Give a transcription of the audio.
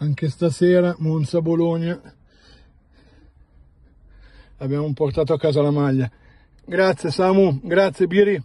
anche stasera Monza-Bologna abbiamo portato a casa la maglia grazie Samu, grazie Biri